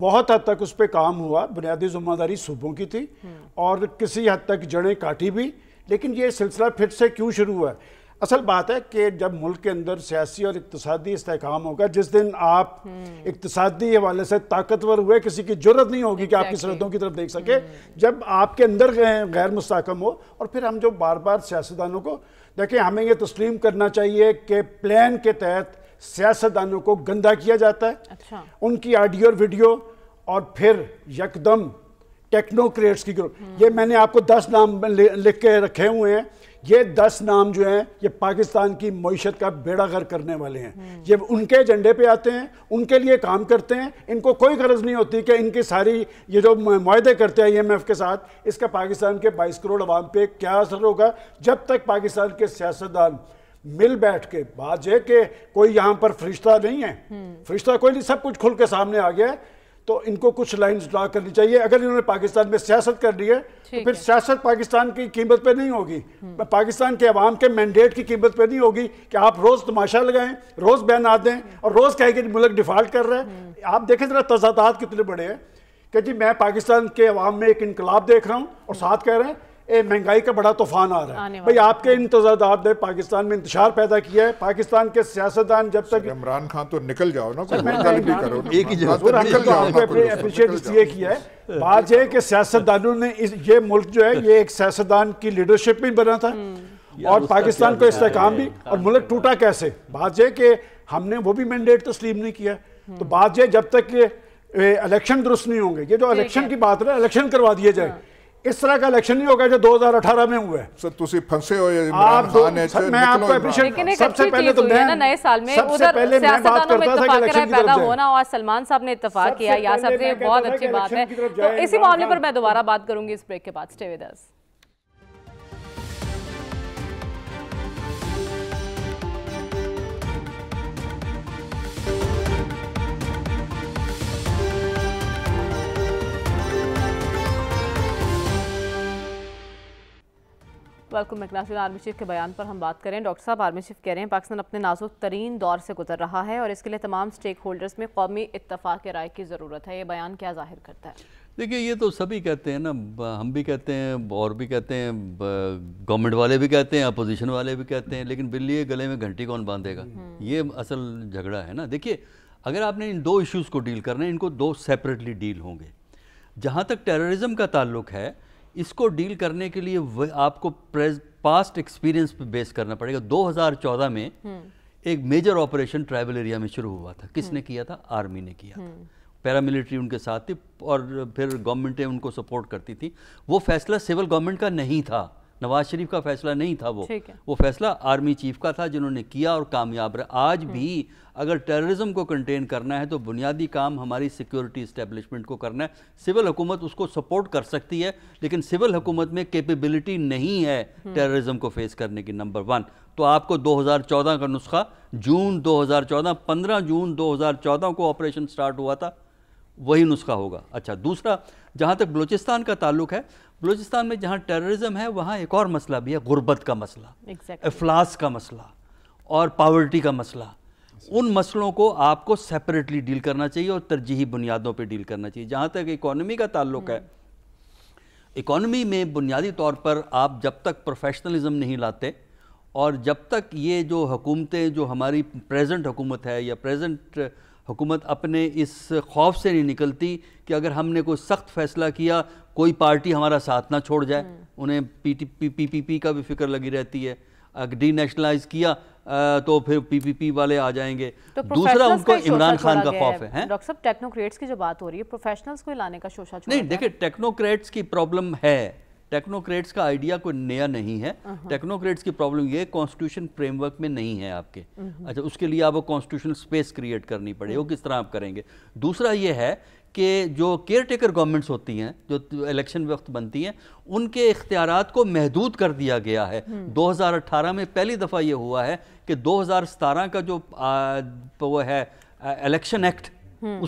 बहुत हद तक उस पर काम हुआ बुनियादी जिम्मेदारी सूबों की थी हम्म। और किसी हद तक जड़ें काटी भी लेकिन ये सिलसिला फिर से क्यों शुरू हुआ असल बात है कि जब मुल्क के अंदर सियासी और इकतसादी इसकाम होगा जिस दिन आप हम्म। इकतदी हवाले से ताकतवर हुए किसी की जरूरत नहीं होगी कि आपकी सरहदों की तरफ देख सके हम्म। जब आपके अंदर गैर मुस्कम हो और फिर हम जो बार बार सियासतदानों को देखें हमें यह तस्लीम करना चाहिए कि प्लान के तहत सियासतदानों को गंदा किया जाता है अच्छा। उनकी आडियो और वीडियो और फिर यकदम टेक्नोक्रेट्स की ग्रुप ये मैंने आपको दस नाम लिख के रखे हुए हैं ये दस नाम जो हैं ये पाकिस्तान की मीशत का बेड़ा घर करने वाले हैं हम्म। ये उनके एजेंडे पे आते हैं उनके लिए काम करते हैं इनको कोई गरज नहीं होती कि इनकी सारी ये जो माहे करते हैं आई e के साथ इसका पाकिस्तान के बाईस करोड़ आवाम पे क्या असर होगा जब तक पाकिस्तान के सियासतदान मिल बैठ के बाद यह कोई यहाँ पर फरिश्ता नहीं है हम्म। फरिश्ता कोई नहीं सब कुछ खुल के सामने आ गया है तो इनको कुछ लाइंस ड्रा करनी चाहिए अगर इन्होंने पाकिस्तान में सियासत कर ली है तो फिर सियासत पाकिस्तान की कीमत पे नहीं होगी पाकिस्तान के अवाम के मैंडेट की कीमत पे नहीं होगी कि आप रोज़ तमाशा लगाएं रोज़ बयान दें और रोज़ कहें कि मुल्क डिफ़ाल्ट कर रहा है आप देखें ज़रा तजादात कितने बड़े हैं कि जी मैं पाकिस्तान के अवाम में एक इनकलाब देख रहा हूँ और साथ कह रहे हैं ये महंगाई का बड़ा तूफान आ रहा है भाई आपके इंतजादात ने पाकिस्तान में इंतजार पैदा किया है पाकिस्तान के सियासतदान जब तक इमरान खान तो निकल जाओ ना करो एक ही तो तो अप्रिशिएट इसलिए किया है बात है कि सियासतदानों ने ये मुल्क जो है ये एक सियासतदान की लीडरशिप में बना था हम्म। और पाकिस्तान को इसकाम भी और मुल्क टूटा कैसे बात है कि हमने वो भी मैंडेट तस्लीम नहीं किया हम्म। तो बात है जब तक इलेक्शन दुरुस्त नहीं होंगे ये जो इलेक्शन की बात है इलेक्शन करवा दिए जाए हाँ। इस तरह का इलेक्शन नहीं होगा जो 2018 में हुआ है सर तुसी फंसे हो आप दो, सर, मैं आपको अप्रिशिएट सबसे पहले तो मैं ना नए साल में उधर सियासतदानों में इत्तेफाक रहा पैदा होना और सलमान साहब ने इत्तेफाक किया या बहुत अच्छी बात है तो इसी मामले पर मैं दोबारा बात करूंगी इस ब्रेक के बाद स्टे विद अस तो आपको आर्मी चीफ के बयान पर हम बात करें डॉक्टर साहब आर्मी चीफ कह रहे हैं पाकिस्तान अपने नाजुक तरीन दौर से गुजर रहा है और इसके लिए तमाम स्टेक होल्डर्स में कौमी इतफाक़ राय की ज़रूरत है ये बयान क्या जाहिर करता है देखिए ये तो सभी कहते हैं ना हम भी कहते हैं और भी कहते हैं गवर्नमेंट वाले भी कहते हैं अपोजिशन वाले भी कहते हैं लेकिन बिल्ली गले में घंटी कौन बांधेगा हम्म। ये असल झगड़ा है ना देखिए अगर आपने इन दो इश्यूज़ को डील करना है इनको दो सेपरेटली डील होंगे जहाँ तक टेररिज्म का ताल्लुक है इसको डील करने के लिए आपको पास्ट एक्सपीरियंस पे बेस करना पड़ेगा 2014 में हम्म। एक मेजर ऑपरेशन ट्राइबल एरिया में शुरू हुआ था किसने हम्म। किया था आर्मी ने किया था पैरामिलिट्री हम्म। उनके साथ थी और फिर गवर्नमेंटें उनको सपोर्ट करती थी वो फैसला सिविल गवर्नमेंट का नहीं था नवाज शरीफ का फैसला नहीं था वो वो फैसला आर्मी चीफ का था जिन्होंने किया और कामयाब रहा आज हम्म। भी अगर टेररिज्म को कंटेन करना है तो बुनियादी काम हमारी सिक्योरिटी इस्टेब्लिशमेंट को करना है सिविल हुकूमत उसको सपोर्ट कर सकती है लेकिन सिविल हुकूमत में कैपेबिलिटी नहीं है हम्म। टेररिज्म को फेस करने की नंबर वन तो आपको 2014 का नुस्खा जून 2014 15 जून 2014 को ऑपरेशन स्टार्ट हुआ था वही नुस्खा होगा अच्छा दूसरा जहाँ तक बलूचिस्तान का ताल्लुक है बलूचिस्तान में जहाँ टेररिज्म है वहाँ एक और मसला भी है गुर्बत का मसला exactly. अफलास का मसला और पावर्टी का मसला उन मसलों को आपको सेपरेटली डील करना चाहिए और तरजीही बुनियादों पे डील करना चाहिए जहाँ तक इकोनॉमी का ताल्लुक है इकोनॉमी में बुनियादी तौर पर आप जब तक प्रोफेशनलिज्म नहीं लाते और जब तक ये जो हुकूमतें जो हमारी प्रेजेंट हुकूमत है या प्रेजेंट हुकूमत अपने इस खौफ से नहीं निकलती कि अगर हमने कोई सख्त फैसला किया कोई पार्टी हमारा साथ ना छोड़ जाए हम्म। उन्हें पी पी पी पी पी का भी फिक्र लगी रहती है डी नेशनलाइज किया तो फिर पीपीपी वाले आ जाएंगे तो दूसरा उनको इमरान खान का खौफ है डॉक्टर साहब टेक्नोक्रेट्स की जो बात हो रही है प्रोफेशनल्स को लाने का शोशा नहीं देखिए टेक्नोक्रेट्स की प्रॉब्लम है टेक्नोक्रेट्स का आइडिया कोई नया नहीं है टेक्नोक्रेट्स हाँ, हाँ। की प्रॉब्लम ये कॉन्स्टिट्यूशन फ्रेमवर्क में नहीं है आपके हाँ, अच्छा उसके लिए आपको कॉन्स्टिट्यूशनल स्पेस क्रिएट करनी पड़ेगी वो किस तरह आप करेंगे दूसरा ये है कि जो केयर टेकर गवर्नमेंट्स होती हैं जो इलेक्शन वक्त बनती हैं उनके इख्तियार को महदूद कर दिया गया है 2018 में पहली दफ़ा ये हुआ है कि 2017 का जो आ, वो है इलेक्शन एक्ट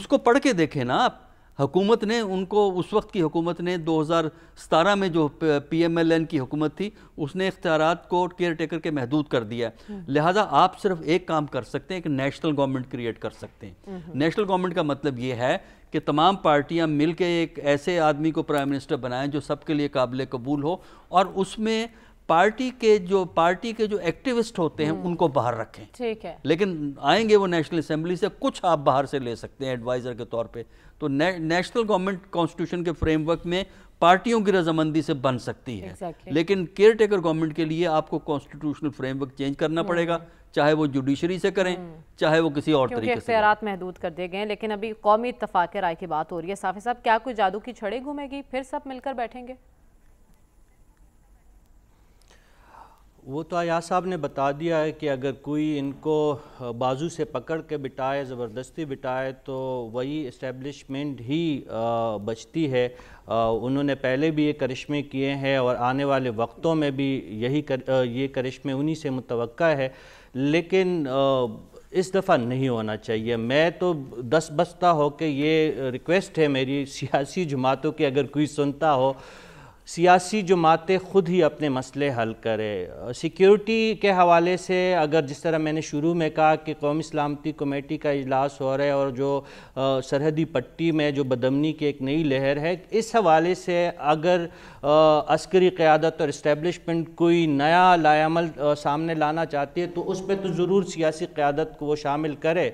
उसको पढ़ के देखें ना आप हुकूमत ने उनको उस वक्त की हुकूमत ने 2017 में जो पीएमएलएन की हुकूमत थी उसने इख्तियार को केयर टेकर के महदूद कर दिया हम्म। लिहाजा आप सिर्फ एक काम कर सकते हैं एक नेशनल गवर्नमेंट क्रिएट कर सकते हैं नेशनल हम्म। गवर्नमेंट का मतलब ये है कि तमाम पार्टियां मिल के एक ऐसे आदमी को प्राइम मिनिस्टर बनाएं जो सबके लिए काबिल कबूल हो और उसमें पार्टी के जो पार्टी के जो एक्टिविस्ट होते हैं हम्म। उनको बाहर रखें ठीक है लेकिन आएंगे वो नेशनल असेंबली से कुछ आप बाहर से ले सकते हैं एडवाइज़र के तौर पे तो ने, नेशनल गवर्नमेंट कॉन्स्टिट्यूशन के फ्रेमवर्क में पार्टियों की रजामंदी से बन सकती है exactly. लेकिन केयर टेकर गवर्नमेंट के लिए आपको कॉन्स्टिट्यूशनल फ्रेमवर्क चेंज करना हम्म। पड़ेगा चाहे वो जुडिशरी से करें हम्म। चाहे वो किसी और तरीके से महदूद कर दिए गए लेकिन अभी कौमी इतफाक़ राय की बात हो रही है साफी साहब क्या कोई जादू की छड़े घूमेगी फिर सब मिलकर बैठेंगे वो तो आया साहब ने बता दिया है कि अगर कोई इनको बाजू से पकड़ के बिठाए ज़बरदस्ती बिठाए तो वही इस्टेब्लिशमेंट ही बचती है उन्होंने पहले भी ये करिश्मे किए हैं और आने वाले वक्तों में भी यही कर, ये करिश्मे उन्हीं से मुतव है लेकिन इस दफ़ा नहीं होना चाहिए मैं तो दस बस्ता हो के ये रिक्वेस्ट है मेरी सियासी जमातों की अगर कोई सुनता हो सियासी जमातें ख़ुद ही अपने मसले हल करें सिक्योरिटी के हवाले से अगर जिस तरह मैंने शुरू में कहा कि कौमी सलामती कमेटी का इजलास हो रहा है और जो सरहदी पट्टी में जो बदमनी की एक नई लहर है इस हवाले से अगर अस्करी क़्यादत और इस्टेबलिशमेंट कोई नया लायामल सामने लाना चाहती है तो उस पर तो ज़रूर सियासी क़्यादत को वो शामिल करे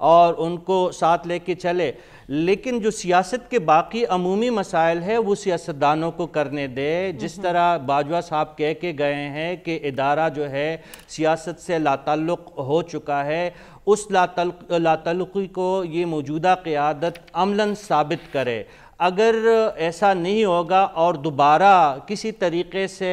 और उनको साथ लेके चले लेकिन जो सियासत के बाकी अमूमी मसाइल है वो सियासतदानों को करने दे जिस हम्म। तरह बाजवा साहब कह के गए हैं कि इदारा जो है सियासत से लातल्लुक हो चुका है उस लातल्लुकी को ये मौजूदा क़्यादत अमला साबित करे अगर ऐसा नहीं होगा और दोबारा किसी तरीके से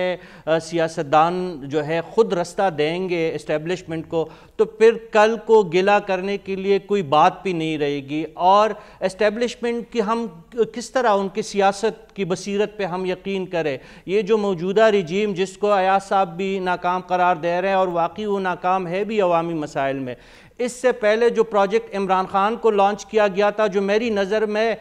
सियासतदान जो है ख़ुद रास्ता देंगे इस्टेब्लिशमेंट को तो फिर कल को गिला करने के लिए कोई बात भी नहीं रहेगी और इस्टेब्लिशमेंट की हम किस तरह उनकी सियासत की बसीरत पे हम यकीन करें ये जो मौजूदा रिजीम जिसको अयाज साहब भी नाकाम करार दे रहे हैं और वाकई वो नाकाम है भी अवामी मसाइल में इससे पहले जो प्रोजेक्ट इमरान खान को लॉन्च किया गया था जो मेरी नज़र में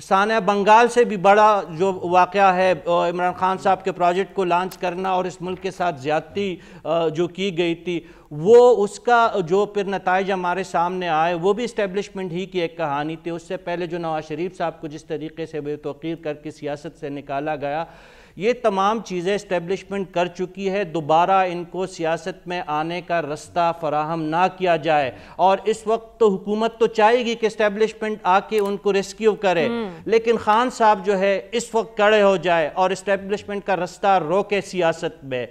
साना बंगाल से भी बड़ा जो वाक़ है इमरान खान साहब के प्रोजेक्ट को लॉन्च करना और इस मुल्क के साथ ज़्यादती जो की गई थी वो उसका जो फिर नतज हमारे सामने आए वो भी इस्टेबलिशमेंट ही की एक कहानी थी उससे पहले जो नवाज शरीफ साहब को जिस तरीके से बेतौर करके सियासत से निकाला गया ये तमाम चीज़ें इस्टेब्लिशमेंट कर चुकी है दोबारा इनको सियासत में आने का रास्ता फराहम ना किया जाए और इस वक्त तो हुकूमत तो चाहेगी कि इस्टेब्लिशमेंट आके उनको रेस्क्यू करे हम्म। लेकिन खान साहब जो है इस वक्त कड़े हो जाए और इस्टेब्लिशमेंट का रास्ता रोके सियासत में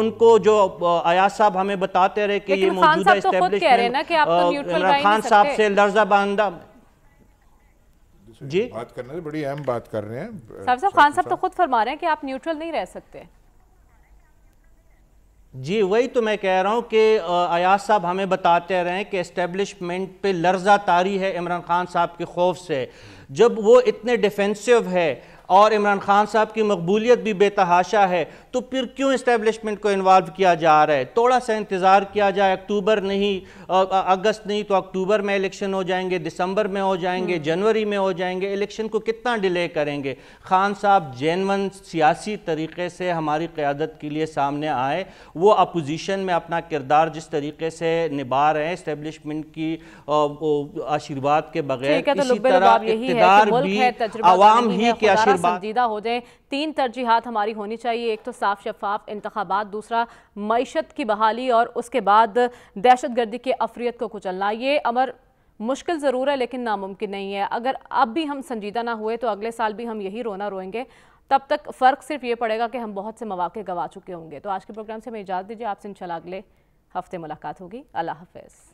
उनको जो आया साहब हमें बताते रहे कि ये मौजूदा इस्टेब्लिशमेंट तो तो खान साहब से लर्जा बांधा से जी? बात करना बड़ी अहम बात कर रहे हैं साहब साहब खान साहब तो खुद फरमा रहे हैं कि आप न्यूट्रल नहीं रह सकते जी वही तो मैं कह रहा हूँ कि अयाज साहब हमें बताते रहें कि एस्टेब्लिशमेंट पे लर्जा तारी है इमरान खान साहब के खौफ से जब वो इतने डिफेंसिव है और इमरान खान साहब की मकबूलियत भी बेतहाशा है तो फिर क्यों इस्टेबलिशमेंट को इन्वॉल्व किया जा रहा है थोड़ा सा इंतज़ार किया जाए अक्टूबर नहीं अगस्त नहीं तो अक्टूबर में इलेक्शन हो जाएंगे दिसंबर में हो जाएंगे हम्म। जनवरी में हो जाएंगे इलेक्शन को कितना डिले करेंगे खान साहब जैनवन सियासी तरीके से हमारी क़्यादत के लिए सामने आए वो अपोजिशन में अपना किरदार जिस तरीके से निभा रहे हैं इस्टेबलिशमेंट की आशीर्वाद के बगैर तो इसी तरह किरदार भी आवाम ही के आशीर्वाद हो जाए तीन तरजीहत हमारी होनी चाहिए एक तो साफ शफाफ इंतबात दूसरा मीशत की बहाली और उसके बाद दहशत गर्दी के अफरीत को कुचलना ये अमर मुश्किल ज़रूर है लेकिन नामुमकिन नहीं है अगर अब भी हम संजीदा ना हुए तो अगले साल भी हम यही रोना रोएंगे तब तक फ़र्क सिर्फ ये पड़ेगा कि हम बहुत से मौाक़े गवा चुके होंगे तो आज के प्रोग्राम से हमें इजाज़त दीजिए आपसे इंशाल्लाह अगले हफ्ते मुलाकात होगी अल्लाह हाफ